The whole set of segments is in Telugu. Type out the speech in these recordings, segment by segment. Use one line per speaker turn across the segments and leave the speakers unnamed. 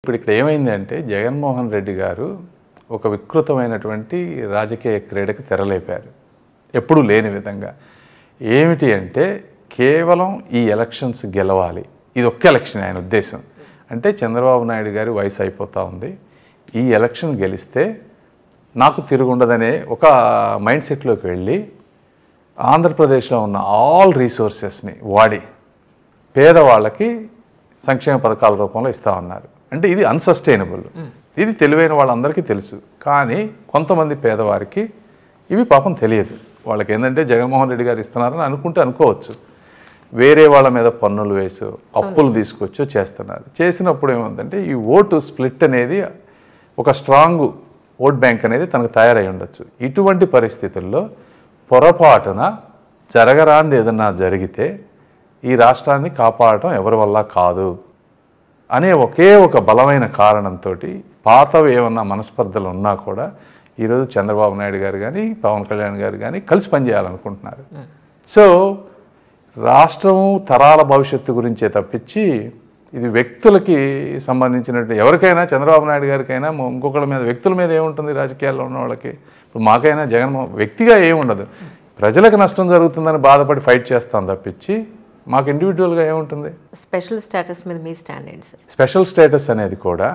ఇప్పుడు ఇక్కడ ఏమైంది అంటే జగన్మోహన్ రెడ్డి గారు ఒక వికృతమైనటువంటి రాజకీయ క్రీడకు తెరలేపారు ఎప్పుడూ లేని విధంగా ఏమిటి అంటే కేవలం ఈ ఎలక్షన్స్ గెలవాలి ఇది ఒక్క ఎలక్షన్ ఆయన ఉద్దేశం అంటే చంద్రబాబు నాయుడు గారి వయసు అయిపోతూ ఉంది ఈ ఎలక్షన్ గెలిస్తే నాకు తిరుగుండదనే ఒక మైండ్ సెట్లోకి వెళ్ళి ఆంధ్రప్రదేశ్లో ఉన్న ఆల్ రీసోర్సెస్ని వాడి పేదవాళ్ళకి సంక్షేమ పథకాల రూపంలో ఇస్తా ఉన్నారు అంటే ఇది అన్సస్టైనబుల్ ఇది తెలివైన వాళ్ళందరికీ తెలుసు కానీ కొంతమంది పేదవారికి ఇవి పాపం తెలియదు వాళ్ళకి ఏంటంటే జగన్మోహన్ రెడ్డి గారు ఇస్తున్నారని అనుకుంటే అనుకోవచ్చు వేరే వాళ్ళ మీద పన్నులు వేసో అప్పులు తీసుకొచ్చో చేస్తున్నారు చేసినప్పుడు ఏముందంటే ఈ ఓటు స్ప్లిట్ అనేది ఒక స్ట్రాంగ్ ఓట్ బ్యాంక్ అనేది తనకు తయారై ఉండొచ్చు ఇటువంటి పరిస్థితుల్లో పొరపాటున జరగరాంది ఏదన్నా జరిగితే ఈ రాష్ట్రాన్ని కాపాడటం ఎవరి వల్ల కాదు అనే ఒకే ఒక బలమైన కారణంతో పాతవి ఏమన్నా మనస్పర్ధలు ఉన్నా కూడా ఈరోజు చంద్రబాబు నాయుడు గారు కానీ పవన్ కళ్యాణ్ గారు కానీ కలిసి పనిచేయాలనుకుంటున్నారు సో రాష్ట్రం తరాల భవిష్యత్తు గురించే తప్పించి ఇది వ్యక్తులకి సంబంధించినట్టు ఎవరికైనా చంద్రబాబు నాయుడు గారికైనా ఇంకొకళ్ళ మీద వ్యక్తుల మీద ఏముంటుంది రాజకీయాల్లో ఉన్న వాళ్ళకి ఇప్పుడు మాకైనా జగన్మోహన్ వ్యక్తిగా ఏముండదు ప్రజలకు నష్టం జరుగుతుందని బాధపడి ఫైట్ చేస్తాం తప్పించి మాకు ఇండివిజువల్గా ఏముంటుంది
స్పెషల్ స్టేటస్ మీద మీ స్టాండ్ ఏంటి సార్
స్పెషల్ స్టేటస్ అనేది కూడా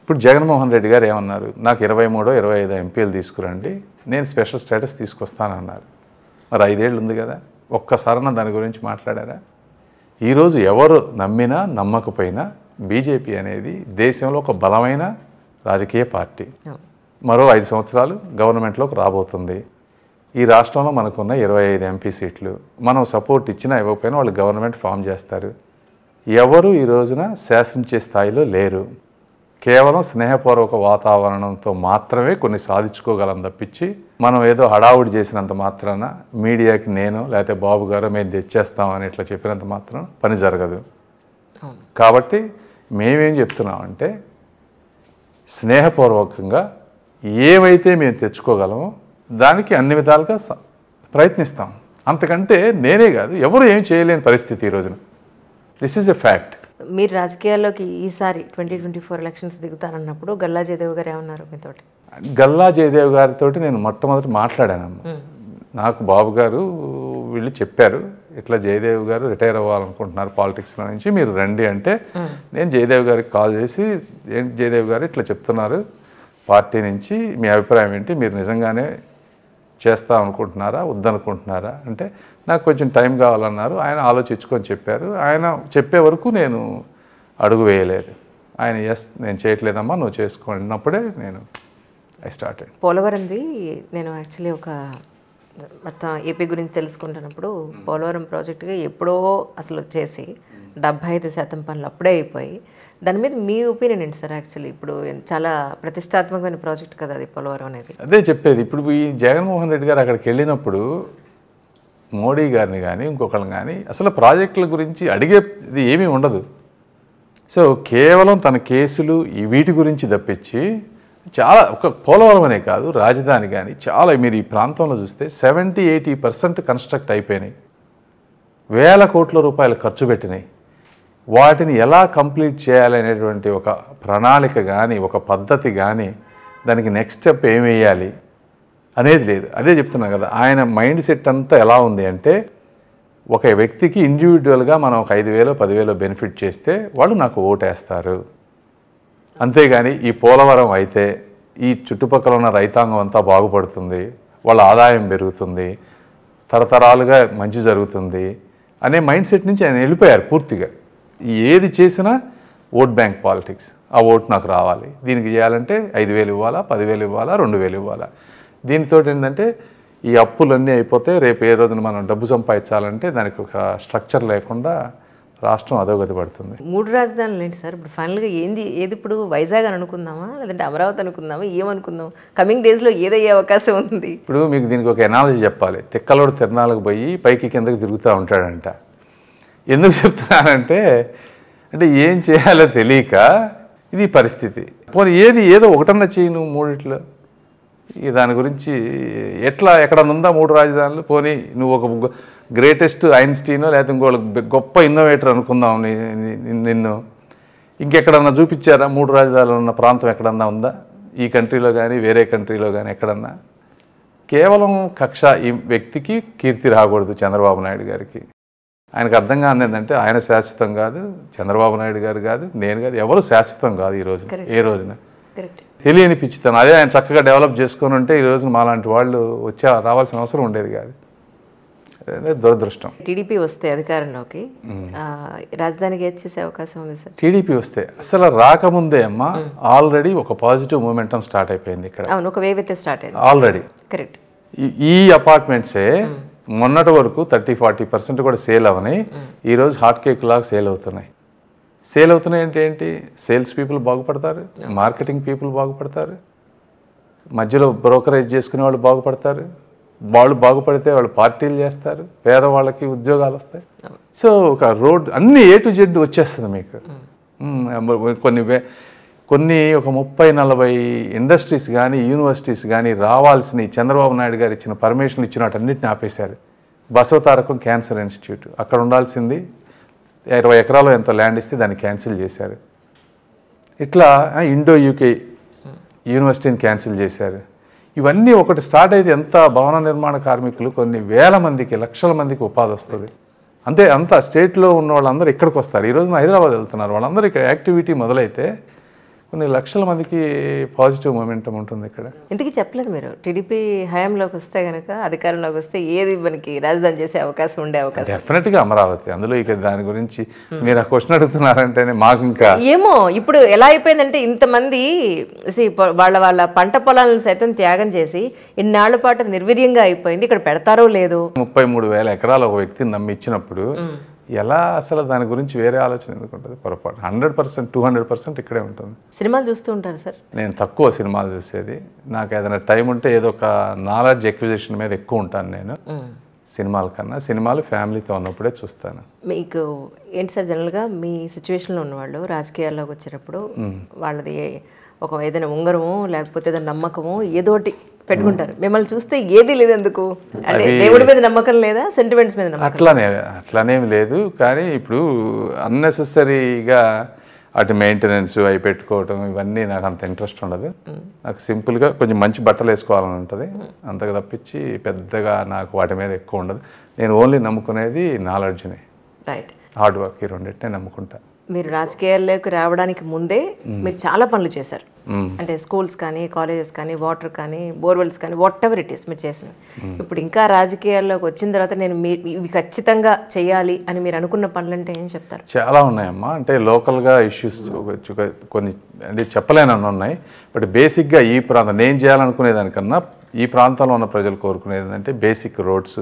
ఇప్పుడు జగన్మోహన్ రెడ్డి గారు ఏమన్నారు నాకు ఇరవై మూడో ఇరవై ఐదో ఎంపీలు తీసుకురండి నేను స్పెషల్ స్టేటస్ తీసుకొస్తానన్నారు మరి ఐదేళ్ళు ఉంది కదా ఒక్కసారన్నా దాని గురించి మాట్లాడారా ఈరోజు ఎవరు నమ్మినా నమ్మకపోయినా బీజేపీ అనేది దేశంలో ఒక బలమైన రాజకీయ పార్టీ మరో ఐదు సంవత్సరాలు గవర్నమెంట్లోకి రాబోతుంది ఈ రాష్ట్రంలో మనకున్న ఇరవై ఐదు ఎంపీ సీట్లు మనం సపోర్ట్ ఇచ్చినా ఇవ్వకపోయినా వాళ్ళు గవర్నమెంట్ ఫామ్ చేస్తారు ఎవరు ఈ రోజున శాసించే స్థాయిలో లేరు కేవలం స్నేహపూర్వక వాతావరణంతో మాత్రమే కొన్ని సాధించుకోగలం తప్పించి మనం ఏదో హడావుడి చేసినంత మాత్రాన మీడియాకి నేను లేకపోతే బాబు గారు మేము తెచ్చేస్తామని ఇట్లా చెప్పినంత మాత్రం పని జరగదు కాబట్టి మేమేం చెప్తున్నామంటే స్నేహపూర్వకంగా ఏమైతే మేము తెచ్చుకోగలమో దానికి అన్ని విధాలుగా ప్రయత్నిస్తాం అంతకంటే నేనే కాదు ఎవరు ఏం చేయలేని పరిస్థితి ఈ రోజున దిస్ ఈజ్ ఎ ఫ్యాక్ట్
మీరు రాజకీయాల్లోకి ఈసారి ట్వంటీ ట్వంటీ ఫోర్ ఎలక్షన్స్ దిగుతారన్నప్పుడు గల్లా జయదేవ్ గారు ఏమన్నారు మీతో
గల్లా జయదేవ్ గారితో నేను మొట్టమొదటి మాట్లాడాను నాకు బాబు గారు వీళ్ళు చెప్పారు ఇట్లా జయదేవ్ గారు రిటైర్ అవ్వాలనుకుంటున్నారు పాలిటిక్స్లో నుంచి మీరు రండి అంటే నేను జయదేవ్ గారికి కాల్ చేసి జయదేవ్ గారు ఇట్లా చెప్తున్నారు పార్టీ నుంచి మీ అభిప్రాయం ఏంటి మీరు నిజంగానే చేస్తాం అనుకుంటున్నారా వద్దనుకుంటున్నారా అంటే నాకు కొంచెం టైం కావాలన్నారు ఆయన ఆలోచించుకొని చెప్పారు ఆయన చెప్పే వరకు నేను అడుగు వేయలేదు ఆయన ఎస్ నేను చేయట్లేదమ్మా నువ్వు చేసుకున్నప్పుడే నేను ఐ స్టార్ట్
పోలవరంది నేను యాక్చువల్లీ ఒక మొత్తం ఏపీ గురించి తెలుసుకుంటున్నప్పుడు hmm. పోలవరం ప్రాజెక్టుగా ఎప్పుడో అసలు వచ్చేసి డెబ్బై ఐదు శాతం పనులు అప్పుడే అయిపోయి దాని మీద మీ ఒపీనియన్ ఏంటి సార్ యాక్చువల్లీ ఇప్పుడు చాలా ప్రతిష్టాత్మకమైన ప్రాజెక్ట్ కదా అది పోలవరం అనేది
అదే చెప్పేది ఇప్పుడు ఈ జగన్మోహన్ రెడ్డి గారు అక్కడికి వెళ్ళినప్పుడు మోడీ గారిని కానీ ఇంకొకళ్ళని కానీ అసలు ప్రాజెక్టుల గురించి అడిగే ఇది ఏమీ ఉండదు సో కేవలం తన కేసులు వీటి గురించి తప్పించి చాలా ఒక పోలవరం అనే కాదు రాజధాని కానీ చాలా మీరు ఈ ప్రాంతంలో చూస్తే సెవెంటీ ఎయిటీ పర్సెంట్ కన్స్ట్రక్ట్ అయిపోయినాయి వేల కోట్ల రూపాయలు ఖర్చు పెట్టినాయి వాటిని ఎలా కంప్లీట్ చేయాలనేటువంటి ఒక ప్రణాళిక కానీ ఒక పద్ధతి కానీ దానికి నెక్స్ట్ స్టెప్ ఏం వేయాలి అనేది లేదు అదే చెప్తున్నాను కదా ఆయన మైండ్ సెట్ అంతా ఎలా ఉంది అంటే ఒక వ్యక్తికి ఇండివిజువల్గా మనం ఒక ఐదు వేలో పదివేలో బెనిఫిట్ చేస్తే వాళ్ళు నాకు ఓటేస్తారు అంతేగాని ఈ పోలవరం అయితే ఈ చుట్టుపక్కల ఉన్న రైతాంగం అంతా బాగుపడుతుంది వాళ్ళ ఆదాయం పెరుగుతుంది తరతరాలుగా మంచి జరుగుతుంది అనే మైండ్ సెట్ నుంచి ఆయన వెళ్ళిపోయారు పూర్తిగా ఏది చేసినా ఓట్ బ్యాంక్ పాలిటిక్స్ ఆ ఓటు నాకు రావాలి దీనికి చేయాలంటే ఐదు వేలు ఇవ్వాలా పదివేలు ఇవ్వాలా రెండు వేలు ఇవ్వాలా దీనితో ఏంటంటే ఈ అప్పులన్నీ అయిపోతే రేపు ఏ రోజున మనం డబ్బు సంపాదించాలంటే దానికి ఒక స్ట్రక్చర్ లేకుండా రాష్ట్రం అధోగతి పడుతుంది
మూడు రాజధానులు ఏంటి సార్ ఇప్పుడు ఫైనల్గా ఏంది ఏది ఇప్పుడు వైజాగ్ అని అనుకుందామా లేదంటే అమరావతి అనుకుందామా ఏమనుకుందాం కమింగ్ డేస్లో ఏదయ్యే అవకాశం ఉంది
ఇప్పుడు మీకు దీనికి ఒక ఎనాలజీ చెప్పాలి తిక్కలోడు తిరణాలకు పోయి పైకి కిందకి తిరుగుతూ ఉంటాడంట ఎందుకు చెప్తున్నానంటే అంటే ఏం చేయాలో తెలియక ఇది పరిస్థితి పోనీ ఏది ఏదో ఒకటన్నా చేయి నువ్వు మూడిట్లో దాని గురించి ఎట్లా ఎక్కడ నుందా మూడు రాజధానులు పోనీ నువ్వు ఒక గ్రేటెస్ట్ ఐన్స్టీనో లేకపోతే ఇంకో గొప్ప ఇన్నోవేటర్ అనుకుందాం నిన్ను ఇంకెక్కడన్నా చూపించారా మూడు రాజధానులు ఉన్న ప్రాంతం ఎక్కడన్నా ఉందా ఈ కంట్రీలో కానీ వేరే కంట్రీలో కానీ ఎక్కడన్నా కేవలం కక్ష ఈ వ్యక్తికి కీర్తి రాకూడదు చంద్రబాబు నాయుడు గారికి ఆయనకు అర్థం కాదు ఏంటంటే ఆయన శాశ్వతం కాదు చంద్రబాబు నాయుడు గారు కాదు నేను కాదు ఎవరు శాశ్వతం కాదు ఈ రోజు ఏ రోజున తెలియని పిచ్చితనం అదే ఆయన చక్కగా డెవలప్ చేసుకొని ఉంటే ఈ రోజున మాలాంటి వాళ్ళు వచ్చే రావాల్సిన అవసరం ఉండేది కాదు దురదృష్టం
టీడీపీ వస్తే అధికారంలోకి రాజధానికి వచ్చేసే అవకాశం ఉంది సార్
టీడీపీ వస్తే అసలు రాకముందే అమ్మా ఆల్రెడీ ఒక పాజిటివ్ మూమెంటం స్టార్ట్ అయిపోయింది ఇక్కడ
ఒక వేవ్ అయితే స్టార్ట్ అయింది ఆల్రెడీ కరెక్ట్
ఈ అపార్ట్మెంట్సే మొన్నటి వరకు థర్టీ ఫార్టీ పర్సెంట్ కూడా సేల్ అవనాయి ఈరోజు హాట్ కేక్ లాగా సేల్ అవుతున్నాయి సేల్ అవుతున్నాయి అంటే ఏంటి సేల్స్ పీపుల్ బాగుపడతారు మార్కెటింగ్ పీపుల్ బాగుపడతారు మధ్యలో బ్రోకరేజ్ చేసుకునే వాళ్ళు బాగుపడతారు వాళ్ళు బాగుపడితే వాళ్ళు పార్టీలు చేస్తారు పేదవాళ్ళకి ఉద్యోగాలు వస్తాయి సో ఒక రోడ్ అన్ని ఏ టు జెడ్ వచ్చేస్తుంది మీకు కొన్ని కొన్ని ఒక ముప్పై నలభై ఇండస్ట్రీస్ కానీ యూనివర్సిటీస్ కానీ రావాల్సిన చంద్రబాబు నాయుడు గారు ఇచ్చిన పర్మిషన్లు ఇచ్చిన వాటన్నిటిని ఆపేశారు బసవతారకం క్యాన్సర్ ఇన్స్టిట్యూట్ అక్కడ ఉండాల్సింది ఇరవై ఎకరాలు ఎంతో ల్యాండ్ ఇస్తే దాన్ని క్యాన్సిల్ చేశారు ఇట్లా ఇండో యూకే యూనివర్సిటీని క్యాన్సిల్ చేశారు ఇవన్నీ ఒకటి స్టార్ట్ అయితే ఎంత భవన నిర్మాణ కార్మికులు కొన్ని వేల మందికి లక్షల మందికి ఉపాధి వస్తుంది అంతే అంత స్టేట్లో ఉన్న వాళ్ళందరూ ఇక్కడికి వస్తారు ఈరోజు హైదరాబాద్ వెళ్తున్నారు వాళ్ళందరూ యాక్టివిటీ మొదలైతే కొన్ని లక్షల మందికి పాజిటివ్ మూమెంటం ఉంటుంది ఇక్కడ
ఇంతకీ చెప్పలేదు మీరు టీడీపీ హయాంలోకి వస్తే కనుక అధికారంలోకి వస్తే ఏది మనకి రాజధాని చేసే అవకాశం ఉండే అవకాశం
గా అమరావతి అందులో ఇక దాని గురించి మీరు ఆ క్వశ్చన్ అడుగుతున్నారంటేనే మాకు ఇంకా
ఏమో ఇప్పుడు ఎలా అయిపోయిందంటే ఇంతమంది వాళ్ళ వాళ్ళ పంట పొలాలను సైతం త్యాగం చేసి ఇన్నాళ్ల పాటు నిర్వీర్యంగా అయిపోయింది ఇక్కడ పెడతారో లేదో
ముప్పై మూడు వేల ఎకరాలు ఒక వ్యక్తిని నమ్మి ఇచ్చినప్పుడు ఎలా అసలు దాని గురించి వేరే ఆలోచన ఎందుకు ఉంటుంది పొరపాటు hundred percent two hundred percent ఇక్కడే ఉంటుంది
సినిమాలు చూస్తూ ఉంటారు సార్
నేను తక్కువ సినిమాలు చూసేది నాకు ఏదైనా టైం ఉంటే ఏదో ఒక నాలెడ్జ్ ఎక్విజిషన్ మీద ఎక్కువ ఉంటాను నేను సినిమాల కన్నా సినిమాలు ఫ్యామిలీతో ఉన్నప్పుడే చూస్తాను
మీకు ఏంటి సార్ జనరల్గా మీ సిచ్యువేషన్లో ఉన్నవాళ్ళు రాజకీయాల్లోకి వచ్చేటప్పుడు వాళ్ళది ఒక ఏదైనా ఉంగరము లేకపోతే ఏదైనా నమ్మకము ఏదోటి పెట్టుకుంటారు మిమ్మల్ని చూస్తే ఏది లేదు ఎందుకు అంటే దేవుడి మీద నమ్మకం లేదా సెంటిమెంట్స్ మీద అట్లానే
అట్లానేం లేదు కానీ ఇప్పుడు అన్నెసెసరీగా అటు మెయింటెనెన్స్ అవి పెట్టుకోవటం ఇవన్నీ నాకు అంత ఇంట్రెస్ట్ ఉండదు నాకు సింపుల్గా కొంచెం మంచి బట్టలు వేసుకోవాలని ఉంటుంది అంతకు తప్పించి పెద్దగా నాకు వాటి మీద ఎక్కువ ఉండదు నేను ఓన్లీ నమ్ముకునేది నాలెడ్జ్ని రైట్ హార్డ్ వర్క్ ఈ రెండింటినే నమ్ముకుంటా
మీరు రాజకీయాల్లోకి రావడానికి ముందే మీరు చాలా పనులు చేశారు అంటే స్కూల్స్ కానీ కాలేజెస్ కానీ వాటర్ కానీ బోర్వెల్స్ కానీ వాట్ ఎవర్ ఇట్ ఈస్ మీరు చేసిన ఇప్పుడు ఇంకా రాజకీయాల్లోకి వచ్చిన తర్వాత నేను ఇవి ఖచ్చితంగా చేయాలి అని మీరు అనుకున్న పనులు అంటే ఏం చెప్తారు
చాలా ఉన్నాయమ్మా అంటే లోకల్గా ఇష్యూస్ కొన్ని అంటే చెప్పలేని ఉన్నాయి బట్ బేసిక్గా ఈ ప్రాంతం నేను చేయాలనుకునే దానికన్నా ఈ ప్రాంతంలో ఉన్న ప్రజలు కోరుకునేది ఏంటంటే basic roads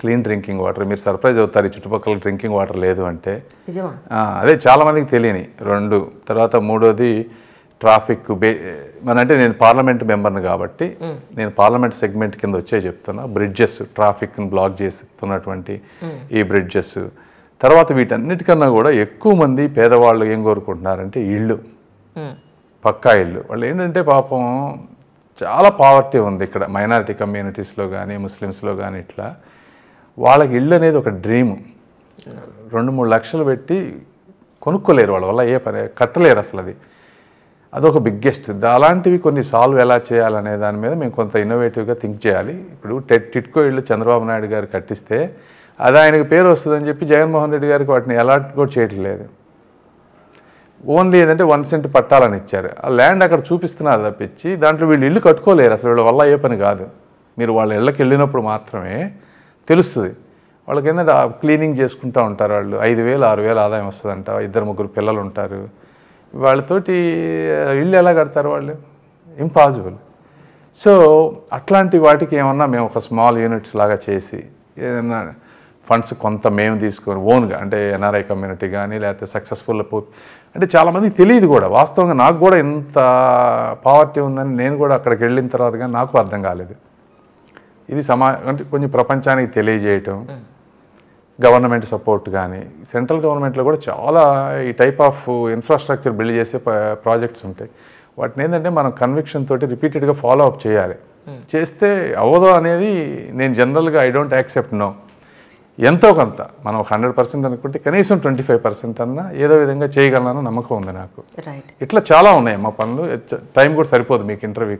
clean drinking water మీరు సర్ప్రైజ్ అవుతారు ఈ చుట్టుపక్కల డ్రింకింగ్ వాటర్ లేదు అంటే అదే మందికి తెలియని రెండు తర్వాత మూడోది ట్రాఫిక్ బే మన అంటే నేను పార్లమెంట్ మెంబర్ని కాబట్టి నేను పార్లమెంట్ సెగ్మెంట్ కింద వచ్చే చెప్తున్నా బ్రిడ్జెస్ ట్రాఫిక్ని బ్లాక్ చేస్తున్నటువంటి ఈ బ్రిడ్జెస్ తర్వాత వీటన్నిటికన్నా కూడా ఎక్కువ మంది పేదవాళ్ళు ఏం కోరుకుంటున్నారంటే ఇళ్ళు పక్కా ఇళ్ళు వాళ్ళు ఏంటంటే పాపం చాలా పావర్టీ ఉంది ఇక్కడ మైనారిటీ కమ్యూనిటీస్లో కానీ ముస్లిమ్స్లో కానీ ఇట్లా వాళ్ళకి ఇల్లు అనేది ఒక డ్రీమ్ రెండు మూడు లక్షలు పెట్టి కొనుక్కోలేరు వాళ్ళ వల్ల ఏ పని కట్టలేరు అసలు అది అదొక బిగ్గెస్ట్ అలాంటివి కొన్ని సాల్వ్ ఎలా చేయాలనే దాని మీద మేము కొంత ఇన్నోవేటివ్గా థింక్ చేయాలి ఇప్పుడు టెట్ టిట్కో ఇళ్ళు చంద్రబాబు నాయుడు గారు కట్టిస్తే అది ఆయనకు పేరు వస్తుందని చెప్పి జగన్మోహన్ రెడ్డి గారికి వాటిని అలాట్ కూడా చేయటం లేదు ఓన్లీ ఏంటంటే వన్ సెంట్ పట్టాలని ఇచ్చారు ఆ ల్యాండ్ అక్కడ చూపిస్తున్నారు తప్పించి దాంట్లో వీళ్ళు ఇల్లు కట్టుకోలేరు అసలు వీళ్ళ వల్ల ఏ పని కాదు మీరు వాళ్ళ ఇళ్ళకి వెళ్ళినప్పుడు మాత్రమే తెలుస్తుంది వాళ్ళకి ఏంటంటే క్లీనింగ్ చేసుకుంటూ ఉంటారు వాళ్ళు ఐదు వేలు ఆరు వేలు ఆదాయం వస్తుందంట ఇద్దరు ముగ్గురు పిల్లలు ఉంటారు వాళ్ళతోటి ఇల్లు ఎలా కడతారు వాళ్ళు ఇంపాసిబుల్ సో అట్లాంటి వాటికి ఏమన్నా మేము ఒక స్మాల్ యూనిట్స్ లాగా చేసి ఏదన్నా ఫండ్స్ కొంత మేము తీసుకొని ఓన్గా అంటే ఎన్ఆర్ఐ కమ్యూనిటీ కానీ లేకపోతే సక్సెస్ఫుల్ అంటే చాలామందికి తెలియదు కూడా వాస్తవంగా నాకు కూడా ఇంత పావర్టీ ఉందని నేను కూడా అక్కడికి వెళ్ళిన తర్వాత కానీ నాకు అర్థం కాలేదు ఇది సమా అంటే కొంచెం ప్రపంచానికి తెలియజేయటం గవర్నమెంట్ సపోర్ట్ కానీ సెంట్రల్ గవర్నమెంట్లో కూడా చాలా ఈ టైప్ ఆఫ్ ఇన్ఫ్రాస్ట్రక్చర్ బిల్డ్ చేసే ప్రాజెక్ట్స్ ఉంటాయి వాటిని ఏంటంటే మనం కన్విక్షన్ తోటి రిపీటెడ్గా ఫాలో అప్ చేయాలి చేస్తే అవ్వదు అనేది నేను జనరల్గా ఐ డోంట్ యాక్సెప్ట్ నో ఎంతో కొంత మనం ఒక హండ్రెడ్ పర్సెంట్ అనుకుంటే కనీసం ట్వంటీ ఫైవ్ పర్సెంట్ అన్నా ఏదో విధంగా చేయగలనన్న నమ్మకం ఉంది నాకు ఇట్లా చాలా ఉన్నాయి మా పనులు టైం కూడా సరిపోదు మీకు ఇంటర్వ్యూ